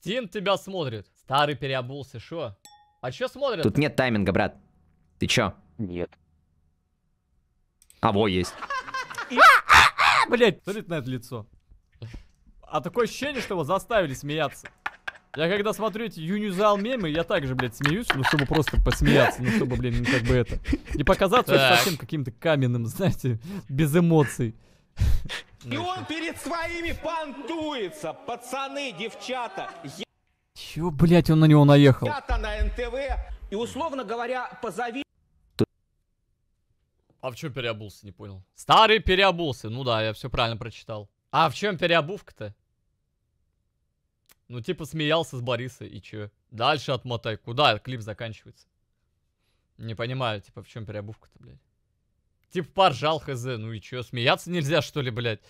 Стим тебя смотрит. Старый переобулся, шо? А чё смотрит? Тут нет тайминга, брат. Ты чё? Нет. А во есть. Блять, смотрит на это лицо. А такое ощущение, что его заставили смеяться. Я когда смотрю эти юнизал мемы, я также, блядь, смеюсь, ну чтобы просто посмеяться, ну чтобы, блин, ну, как бы это. Не показаться совсем каким-то каменным, знаете, без эмоций. И он перед своими понтуется, пацаны, девчата. Я... Чё, блядь, он на него наехал? Я-то на НТВ, и условно говоря, позови... А в чем переобулся, не понял. Старый переобулся, ну да, я все правильно прочитал. А в чем переобувка-то? Ну, типа, смеялся с Бориса, и чё? Дальше отмотай, куда клип заканчивается? Не понимаю, типа, в чем переобувка-то, блядь. Типа поржал, хз. Ну и чё, смеяться нельзя, что ли, блядь?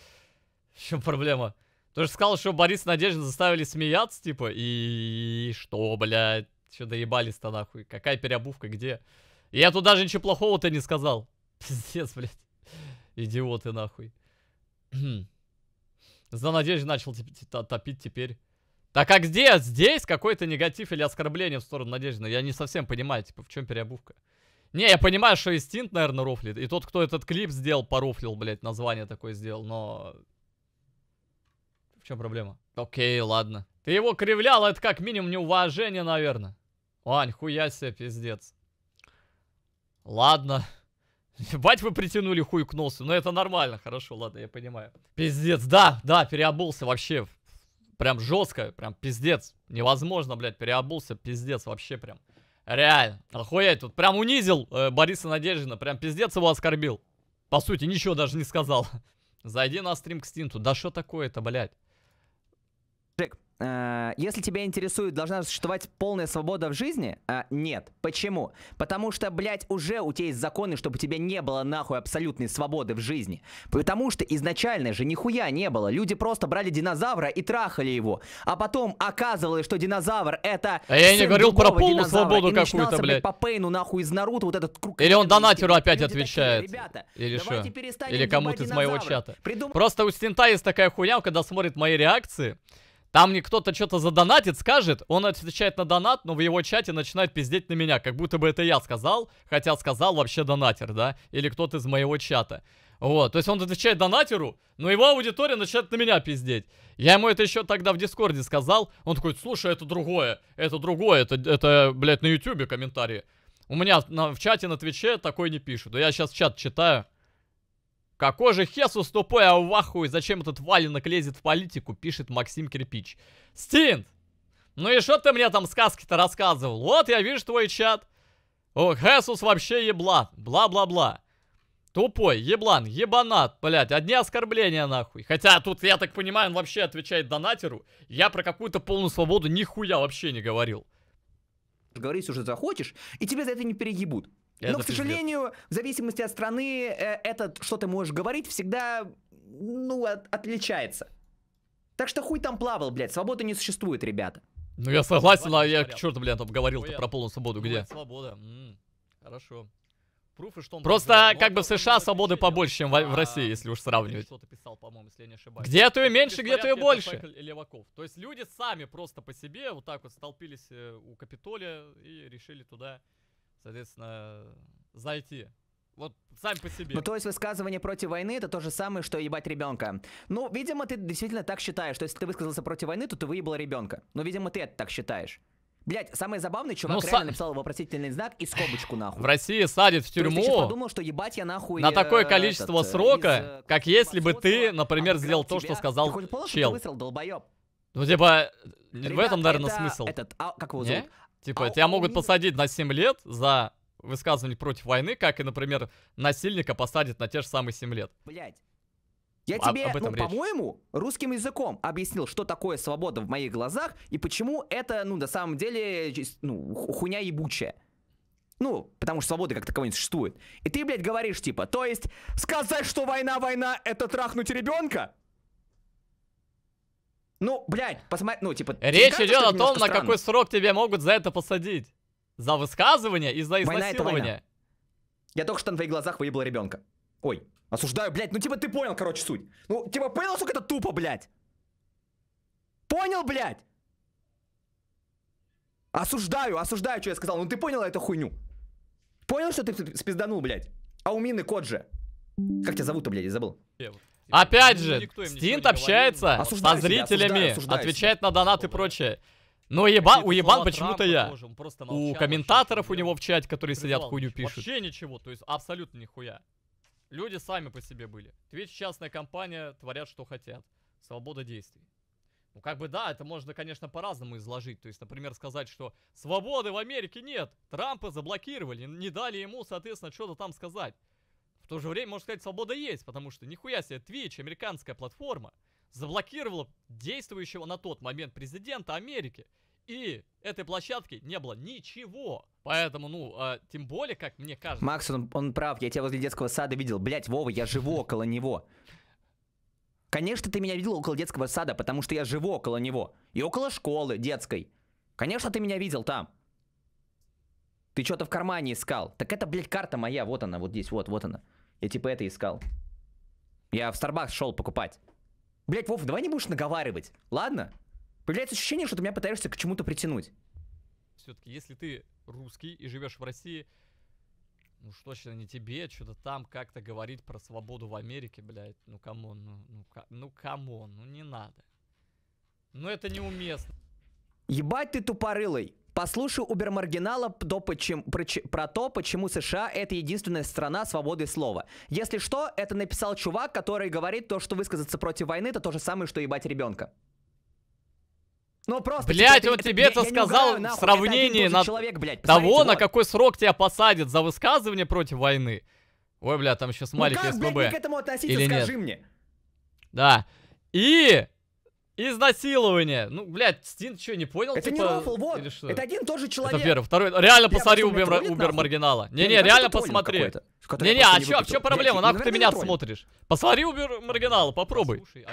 В чем проблема? Ты же сказал, что Борис Надежин заставили смеяться, типа, и что, блядь? Что доебались-то нахуй? Какая переобувка, где? Я тут даже ничего плохого-то не сказал. Пиздец, блядь. Идиоты, нахуй. За надежду начал топить теперь. Так как где? Здесь какой-то негатив или оскорбление в сторону Надежды. Ну, я не совсем понимаю, типа, в чем переобувка. Не, я понимаю, что Инстинкт, наверное, рофлит. И тот, кто этот клип сделал, поруфлил, блядь, название такое сделал, но... В чем проблема? Окей, ладно. Ты его кривлял, это как минимум неуважение, наверное. Ань, хуя себе, пиздец. Ладно. Бать вы притянули хуй к носу. Но ну, это нормально, хорошо, ладно, я понимаю. Пиздец, да, да, переобулся вообще. Прям жестко, прям пиздец. Невозможно, блядь, переобулся, пиздец вообще прям. Реально, охуеть, вот прям унизил э, Бориса Надеждина, прям пиздец его оскорбил. По сути, ничего даже не сказал. Зайди на стрим к Стинту, да что такое-то, блядь? Э, если тебя интересует, должна существовать полная свобода в жизни? А, нет. Почему? Потому что, блядь, уже у тебя есть законы, чтобы тебе не было нахуй абсолютной свободы в жизни. Потому что изначально же нихуя не было. Люди просто брали динозавра и трахали его. А потом оказывалось, что динозавр это... А я не говорил про полную свободу какую-то, блядь. по Пейну нахуй из Наруто вот этот круг... Или он донатеру опять Люди отвечает. Такие, Или что? Или кому-то из моего чата. Придум... Просто у Стента есть такая хуйня, когда смотрит мои реакции... Там мне кто-то что-то задонатит, скажет, он отвечает на донат, но в его чате начинает пиздеть на меня, как будто бы это я сказал, хотя сказал вообще донатер, да, или кто-то из моего чата. Вот, то есть он отвечает донатеру, но его аудитория начинает на меня пиздеть. Я ему это еще тогда в Дискорде сказал, он такой, слушай, это другое, это другое, это, это блядь, на Ютубе комментарии. У меня на, в чате на Твиче такой не пишут, я сейчас чат читаю. Какой же Хесус тупой, а вахуй, зачем этот валенок лезет в политику, пишет Максим Кирпич. Стинт! Ну и что ты мне там сказки-то рассказывал? Вот, я вижу твой чат. О, Хесус вообще ебла, бла-бла-бла. Тупой, еблан, ебанат, блядь, одни оскорбления нахуй. Хотя тут, я так понимаю, он вообще отвечает донатеру. Я про какую-то полную свободу нихуя вообще не говорил. Говори, уже захочешь, и тебя за это не перегибут. Это Но, к сожалению, в зависимости от страны, э, это, что ты можешь говорить, всегда, ну, от, отличается. Так что хуй там плавал, блядь, свободы не существует, ребята. Ну, я согласен, а я, к черту, блядь, там говорил про полную свободу, ну, где? Свобода, хорошо. Пруфы, что он Просто был, как бы в США свободы побольше, чем в, в а, России, если уж сравнивать. что писал, если я не Где-то ее меньше, где-то ее больше. Леваков. То есть люди сами просто по себе вот так вот столпились э, у Капитолия и решили туда соответственно, зайти. Вот сами по себе. Ну, то есть высказывание против войны это то же самое, что ебать ребенка. Ну, видимо, ты действительно так считаешь. что если ты высказался против войны, то ты выебал ребенка. Ну, видимо, ты это так считаешь. Блять, самый забавный чувак ну, реально са... написал вопросительный знак и скобочку нахуй. В России садит в тюрьму. То есть, подумал, что ебать я нахуй. На такое э, количество этот, э, срока, из, э, как если бы ты, например, сделал тебя, то, что сказал ты понял, чел. Ты выстрел, долбоеб. Ну, типа, Ребят, в этом, наверное, это, смысл. Этот, а, как его зовут? Не? Типа, а тебя могут посадить на 7 лет за высказывание против войны, как и, например, насильника посадят на те же самые 7 лет. Блять. Я тебе, об этом ну, по-моему, русским языком объяснил, что такое свобода в моих глазах и почему это, ну, на самом деле, ну, хуйня ебучая. Ну, потому что свобода как таковой не существует. И ты, блядь, говоришь, типа, то есть, сказать, что война-война, это трахнуть ребенка? Ну, блядь, посмотри, ну, типа... Речь кажется, идет о том, на какой срок тебе могут за это посадить. За высказывание и за изнасилование. Я только что на твоих глазах выебал ребенка. Ой, осуждаю, блядь, ну, типа, ты понял, короче, суть. Ну, типа, понял, сука, это тупо, блядь? Понял, блядь? Осуждаю, осуждаю, что я сказал. Ну, ты понял эту хуйню? Понял, что ты спизданул, блядь? А у Мины кот же. Как тебя зовут-то, блядь, я забыл. Ева. Опять же, Стинт общается осуждаю со зрителями, осуждаю, отвечает на донаты и прочее. Но ну, еба, у ебан почему-то я. Молчал, у комментаторов у него в чате, которые сидят, хуйню пишут. Вообще ничего, то есть абсолютно нихуя. Люди сами по себе были. Твич частная компания, творят что хотят. Свобода действий. Ну как бы да, это можно, конечно, по-разному изложить. То есть, например, сказать, что свободы в Америке нет. Трампа заблокировали, не дали ему, соответственно, что-то там сказать то же время, можно сказать, свобода есть, потому что нихуя себе Twitch, американская платформа, заблокировала действующего на тот момент президента Америки. И этой площадке не было ничего. Поэтому, ну, э, тем более, как мне кажется... Макс, он, он прав, я тебя возле детского сада видел. Блять, Вова, я живу около него. Конечно, ты меня видел около детского сада, потому что я живу около него. И около школы детской. Конечно, ты меня видел там. Ты что-то в кармане искал. Так это, блядь, карта моя, вот она, вот здесь, вот, вот она. Я типа это искал. Я в Starbucks шел покупать. Блять, Вов, давай не будешь наговаривать, ладно? Появляется ощущение, что ты меня пытаешься к чему-то притянуть. Все-таки, если ты русский и живешь в России, ну что точно не тебе, что-то там как-то говорить про свободу в Америке, блять. ну камон, ну, ну, ну камон, ну не надо. Ну это неуместно. Ебать ты тупорылый! Послушай Убермаргинала до, почему, про, про то, почему США — это единственная страна свободы слова. Если что, это написал чувак, который говорит то, что высказаться против войны — это то же самое, что ебать ребенка. Ну просто. Типа, Блять, он тебе это, это сказал в сравнении на человек, блядь, того, вот. на какой срок тебя посадят за высказывание против войны. Ой, бля, там еще смайлик ну как, СМБ. Блядь, к этому относиться, Или скажи нет? мне. Да. И Изнасилование. Ну, блядь, Стин что, не понял? Это типа, не рофл, вот. Или что? Это один тоже человек. Это первый. Второй. Реально Я посмотри убер, убер маргинала. Не-не, ну реально посмотри. Не-не, а чё, в чем проблема? Нахуй ты меня смотришь? Посмотри убер маргинала, попробуй. А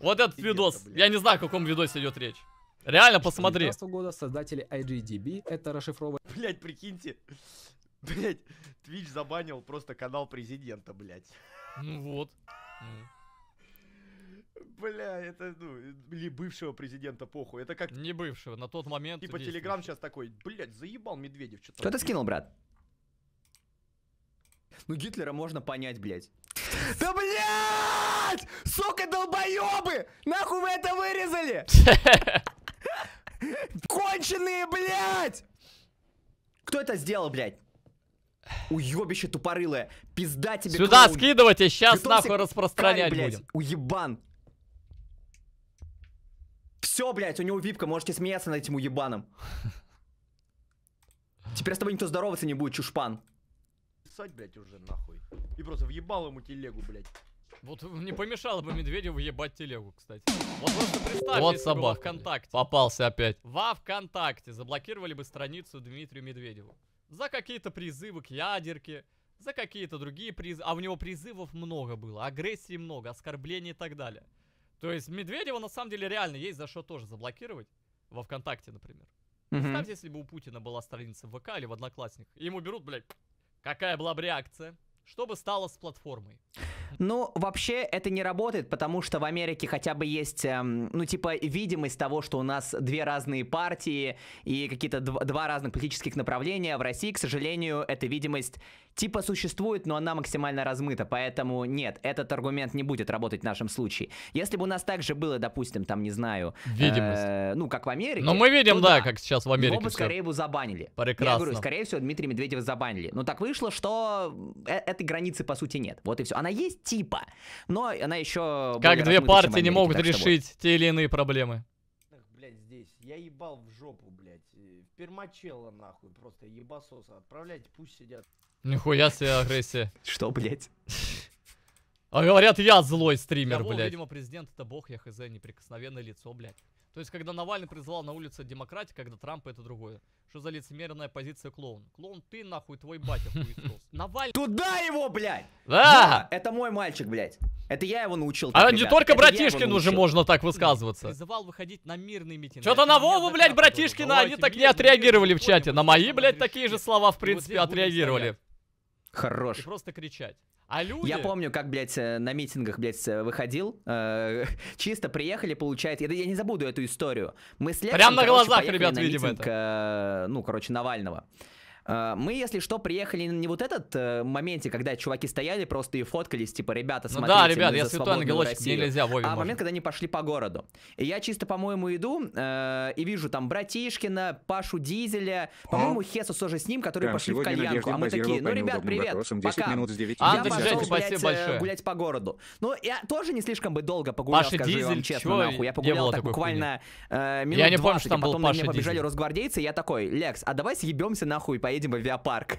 вот этот видос. Я не знаю, о каком видосе идет речь. Реально посмотри. С года создатели IGDB, это расшифровывание. Блять, прикиньте. Блять, Twitch забанил просто канал президента, блять. Ну вот. Ну. Бля, это, ну, или бывшего президента похуй. Это как... Не бывшего, на тот момент... Типа Телеграм сейчас такой, блядь, заебал Медведев. Что-то... Кто ты скинул, брат? Ну, Гитлера можно понять, блядь. Да блядь! Сука, долбоебы! Нахуй вы это вырезали? Конченые, блядь! Кто это сделал, блядь? Уебище тупорылое. Пизда тебе. Сюда клоун. скидывайте, сейчас Готовься нахуй распространять край, блядь, будем. Уебан. Все, блядь, у него випка, можете смеяться над этим уебаном. Теперь с тобой никто здороваться не будет, чушпан. Писать, блядь, уже нахуй. И просто въебал ему телегу, блядь. Вот не помешало бы Медведеву въебать телегу, кстати. Вот просто представь, вот если собака. бы ВКонтакте. Попался опять. Во ВКонтакте заблокировали бы страницу Дмитрию Медведеву. За какие-то призывы к ядерке, за какие-то другие призывы. А у него призывов много было, агрессии много, оскорблений и так далее. То есть Медведева на самом деле реально есть за что тоже заблокировать. Во ВКонтакте, например. mm Представьте, если бы у Путина была страница в ВК или в Одноклассниках. Ему берут, блядь, какая была бы реакция? Что бы стало с платформой? Ну, вообще это не работает, потому что в Америке хотя бы есть, эм, ну, типа, видимость того, что у нас две разные партии и какие-то дв- два разных политических направления. В России, к сожалению, эта видимость типа существует, но она максимально размыта, поэтому нет, этот аргумент не будет работать в нашем случае. Если бы у нас также было, допустим, там, не знаю... Видимость. Э, ну, как в Америке. Но мы видим, да, да, как сейчас в Америке. Его бы, скорее всего, забанили. Прекрасно. Я говорю, скорее всего, Дмитрий Медведев забанили. Но так вышло, что это этой границы, по сути, нет. Вот и все. Она есть типа, но она еще... Как две партии не могут решить те или иные проблемы. Блять, здесь. Я ебал в жопу, блядь. Э, Пермачела, нахуй. Просто ебасоса. Отправляйте, пусть сидят. Нихуя себе агрессия. Что, блять? А говорят, я злой стример, я блядь. Видимо, президент это бог, я хз, неприкосновенное лицо, блядь. То есть, когда Навальный призвал на улице демократии, когда Трамп это другое. Что за лицемерная позиция клоун? Клоун, ты нахуй, твой батя хуесос. Навальный... Туда его, блядь! Да! да! Это мой мальчик, блядь. Это я его научил. А так, не только это Братишкину уже можно так высказываться. Призывал выходить на мирный митинг. Что-то на Вову, блядь, Братишкина, они так не отреагировали в чате. На мои, блядь, такие же слова, в принципе, отреагировали. Хорош. И просто кричать. А люди... Я помню, как, блядь, э, на митингах, блядь, э, выходил. Э, чисто приехали, получается. Я, я не забуду эту историю. Мы с Лексом, Прям на короче, глазах, ребят, видим митинг, это. Э, ну, короче, Навального. А, мы, если что, приехали не вот этот э, моменте, когда чуваки стояли просто и фоткались, типа, ребята, ну смотрите, ну да, ребят, я святой ангелочек, мне нельзя, Вове А можно. момент, когда они пошли по городу. И я чисто, по-моему, иду э, и вижу там Братишкина, Пашу Дизеля, по-моему, Хесу тоже с ним, которые да, пошли в кальянку. А мы такие, ну, ребят, привет, пока. Минут я пошел гулять, э, большое. гулять по городу. ну я тоже не слишком бы долго погулял, Паша скажу Дизель, вам честно, нахуй. Я погулял так буквально э, минут я не помню, что там потом на меня побежали росгвардейцы, я такой, Лекс, а давай съебемся нахуй и поедем поедем в авиапарк.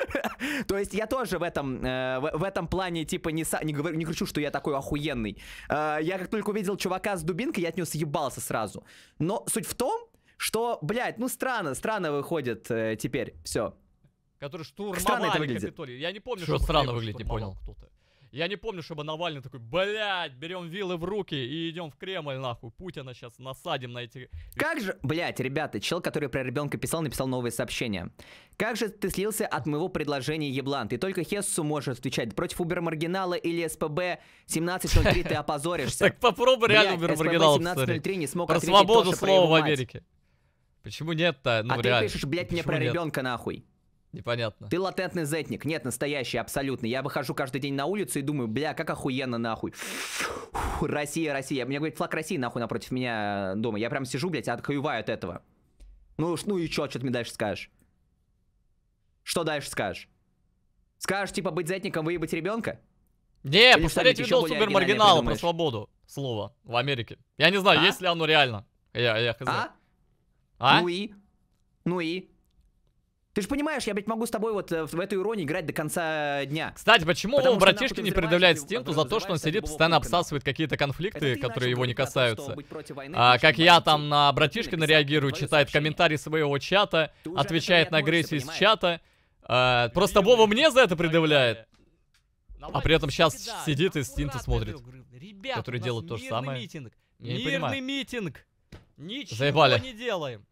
То есть я тоже в этом, э, в этом плане, типа, не, не, говорю, не кричу, что я такой охуенный. Э, я как только увидел чувака с дубинкой, я от него съебался сразу. Но суть в том, что, блядь, ну странно, странно выходит э, теперь, все. Который штурмовали Капитолий. Я не помню, что, что странно выглядит, не понял. Кто-то. Я не помню, чтобы Навальный такой, блядь, берем вилы в руки и идем в Кремль, нахуй. Путина сейчас насадим на эти... Как же, блядь, ребята, чел, который про ребенка писал, написал новое сообщение. Как же ты слился от моего предложения, еблан? Ты только Хессу можешь отвечать. Против Убер-маргинала или СПБ 1703 ты опозоришься. Так попробуй реально Убер-маргинал 1703 не смог Про свободу слова в Америке. Почему нет-то? Ну, а ты пишешь, блядь, мне про ребенка нахуй. Непонятно. Ты латентный зетник. Нет, настоящий, абсолютно. Я выхожу каждый день на улицу и думаю, бля, как охуенно нахуй. Фу, Россия, Россия. У меня, говорит, флаг России нахуй напротив меня э, дома. Я прям сижу, блядь, откоеваю от этого. Ну уж, ну и чё, что ты мне дальше скажешь? Что дальше скажешь? Скажешь, типа, быть зетником, выебать ребенка? Не, Или посмотреть видос супермаргинала про свободу. слова В Америке. Я не знаю, а? есть ли оно реально. Я, я хз. А? а? Ну и? Ну и? Ты же понимаешь, я, блядь, могу с тобой вот э, в эту иронию играть до конца э, дня. Кстати, почему Потому он братишке не предъявляет стенку за то, что он сидит, постоянно обсасывает какие-то конфликты, которые его не касаются? Войны, а, как я там на братишкина реагирую, читает комментарии своего чата, отвечает на агрессию из чата. А, просто Вова мне за это предъявляет. А при этом сейчас сидит и стинта смотрит, который делает то же самое. Митинг. Я не мирный понимаю. митинг. Ничего Заебали. не делаем.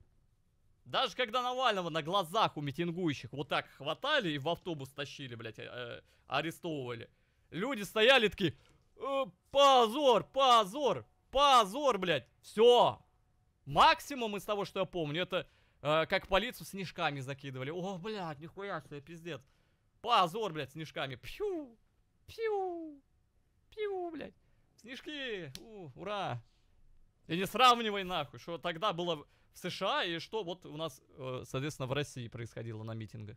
Даже когда Навального на глазах у митингующих вот так хватали и в автобус тащили, блядь, э, э арестовывали. Люди стояли такие, э, позор, позор, позор, блядь, все. Максимум из того, что я помню, это э, как полицию снежками закидывали. О, блядь, нихуя себе, пиздец. Позор, блядь, снежками. Пью, пью, пью, блядь. Снежки, у, ура. И не сравнивай нахуй, что тогда было в США и что вот у нас, э, соответственно, в России происходило на митингах.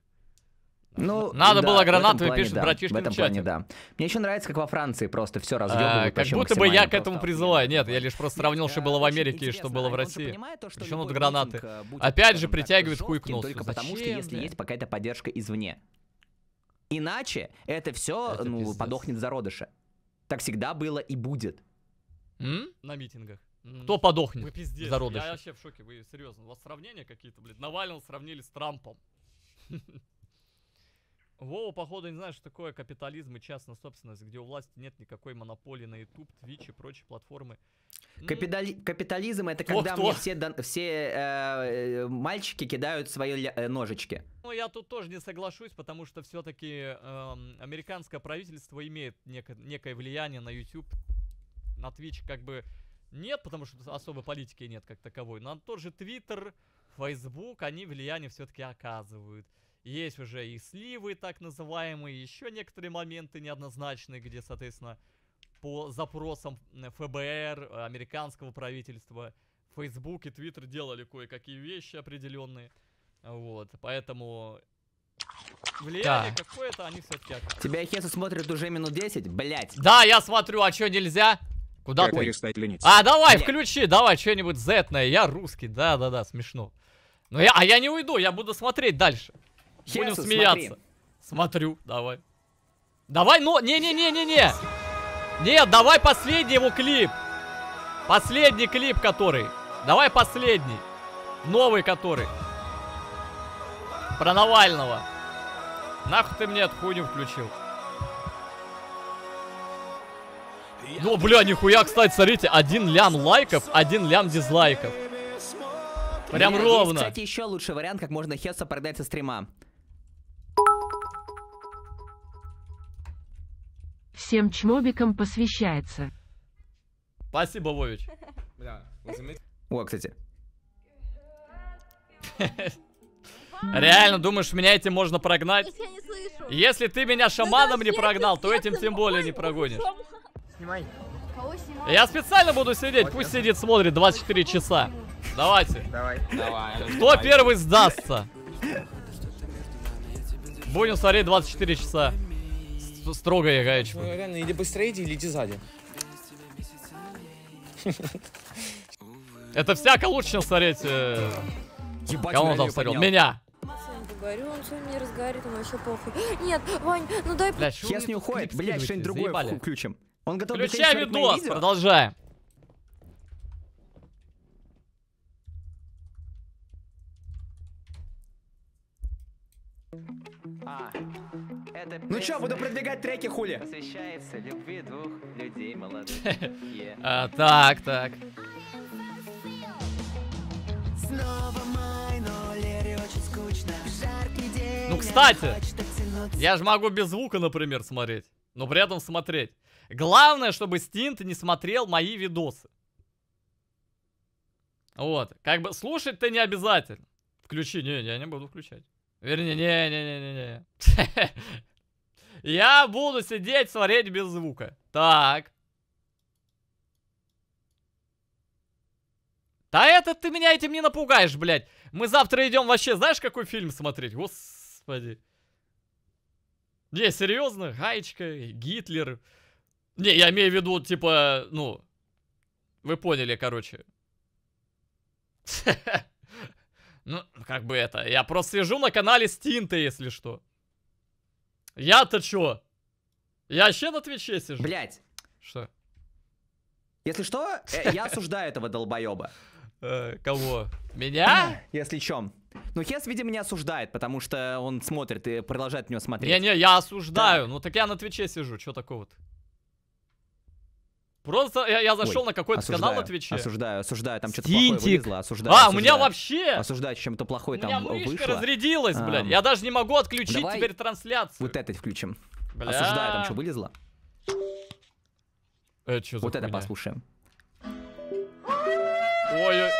Ну, Надо да, было гранаты, плане, пишет да, братишки в этом в плане, да. Мне еще нравится, как во Франции просто все разъебывают. А, как будто бы я к этому призываю. Нет, я лишь просто сравнил, что было в Америке и что было в России. Причем вот гранаты. Э, Опять же притягивает хуй к носу. Только потому, что если есть пока эта поддержка извне. Иначе это все ну, подохнет в зародыше. Так всегда было и будет. На митингах. Кто подохнет? Мы пиздец. Зародыш. Я вообще в шоке. Вы серьезно. У вас сравнения какие-то, блядь. Навального сравнили с Трампом. Вова, походу, не знаешь что такое капитализм и частная собственность, где у власти нет никакой монополии на YouTube, Twitch и прочие платформы. Ну, Капитали... Капитализм это кто, когда кто? мне все, все э, мальчики кидают свои ля... Э, ножички. Ну, я тут тоже не соглашусь, потому что все-таки э, эм, американское правительство имеет нек... некое влияние на YouTube, на Twitch, как бы нет, потому что особой политики нет как таковой. Но тот же Твиттер, Фейсбук, они влияние все-таки оказывают. Есть уже и сливы, так называемые, еще некоторые моменты неоднозначные, где, соответственно, по запросам ФБР, э, американского правительства, Фейсбук и Твиттер делали кое-какие вещи определенные. Вот, поэтому Влияние да. какое-то они все-таки Тебя Хеса смотрит уже минут 10, блять. Да, я смотрю, а что нельзя? Куда ты? перестать лениться? А, давай, Нет. включи, давай, что-нибудь зетное. Я русский, да-да-да, смешно. Но ну, я, а я не уйду, я буду смотреть дальше. Будем смеяться. Смотри. Смотрю, давай. Давай, но ну, не-не-не-не-не. Нет, давай последний его клип. Последний клип, который. Давай последний. Новый, который. Про Навального. Нахуй ты мне эту хуйню включил? Ну, бля, нихуя, кстати, смотрите, один лям лайков, один лям дизлайков. Прям Блин, ровно. Есть, кстати, еще лучший вариант, как можно Хесса продать со стрима. Всем чмобикам посвящается. Спасибо, Вович. О, кстати. Реально, думаешь, меня этим можно прогнать? Если ты меня шаманом не прогнал, то этим тем более не прогонишь. Снимай. Кого снимать? Я специально буду сидеть, пусть сидит, смотрит 24 часа. Давайте. Давай. Давай. Кто первый сдастся? Будем смотреть 24 часа. Строго я гаечку. Ну, реально, или быстрее иди, или иди сзади. Это всяко лучше смотреть. Э... Ебать, Кого он там смотрел? Меня! Говорю, он с не разговаривает, ему вообще похуй. Нет, Вань, ну дай... Бля, я не уходит, блядь, что-нибудь другое включим. Он готов Включай видос, продолжаем. А, это ну чё, буду продвигать треки, хули. Посвящается любви двух людей молодых. А, так, так. Ну, кстати, я же могу без звука, например, смотреть, но при этом смотреть. Главное, чтобы Стинт не смотрел мои видосы. Вот, как бы слушать-то не обязательно. Включи, не, я не буду включать. Вернее, не, не, не, не, Я буду сидеть, смотреть без звука. Так. Да это ты меня этим не напугаешь, блядь. Мы завтра идем вообще, знаешь, какой фильм смотреть? Господи. Не, серьезно, Гаечка, Гитлер. Не, я имею в виду, типа, ну, вы поняли, короче. Ну, как бы это, я просто сижу на канале Стинта, если что. Я-то чё? Я вообще на Твиче сижу. Блять. Что? Если что, э, я осуждаю этого долбоеба. Э, кого? Меня? Если чем. Ну, Хес, видимо, не осуждает, потому что он смотрит и продолжает на него смотреть. Не-не, я осуждаю. Ну, так я на Твиче сижу, что такого-то? Просто я, я зашел Ой, на какой-то канал на Твиче. Осуждаю, осуждаю, там что-то плохое вылезло, осуждаю. А, осуждаю, у меня вообще! Осуждаю, чем-то плохое там вышло. У меня мышка вышло. разрядилась, а, блядь. Я даже не могу отключить давай теперь трансляцию. вот это включим. Бля. Осуждаю, там что вылезло? Э, что за Вот хуйня? это послушаем. Ой-ой.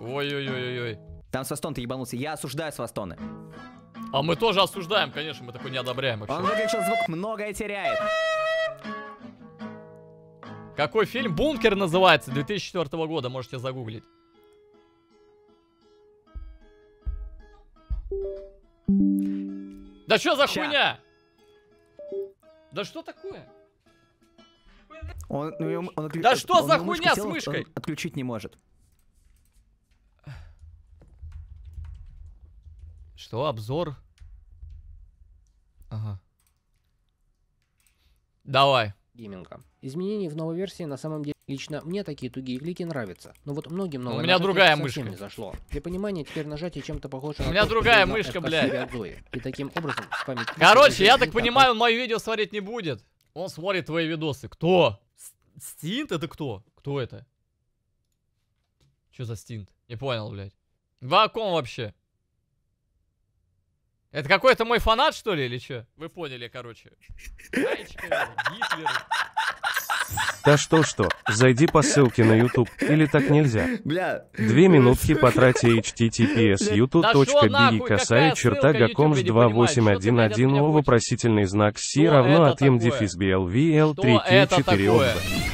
ой ой Там свастон ты ебанулся. Я осуждаю Свастоны. А мы тоже осуждаем, конечно, мы такой не одобряем вообще. Он выключил звук, многое теряет. Какой фильм? Бункер называется, 2004 года, можете загуглить. Да что за Ща. хуйня? Да что такое? Он, ну, он, он, да он, что он, за он хуйня с мышкой? Он отключить не может. Что, обзор? Ага. Давай гейминга. Изменений в новой версии на самом деле Лично мне такие тугие клики нравятся, но вот многим много. Ну, у меня другая мышка. не зашло. Для понимания теперь нажатие чем-то похоже У меня то, другая мышка, блядь. И таким образом спамить... Короче, я так понимаю, он мои видео смотреть не будет. Он смотрит твои видосы. Кто? Стинт это кто? Кто это? Что за стинт? Не понял, блядь. Вакуум вообще. Это какой-то мой фанат, что ли, или что? Вы поняли, короче. Э, да что-что, зайди по ссылке на YouTube, или так нельзя. Бля. Две минутки потрати https youtube.be косая черта гакомж 2811 вопросительный знак си равно от mdefisblvl 3 4 отб.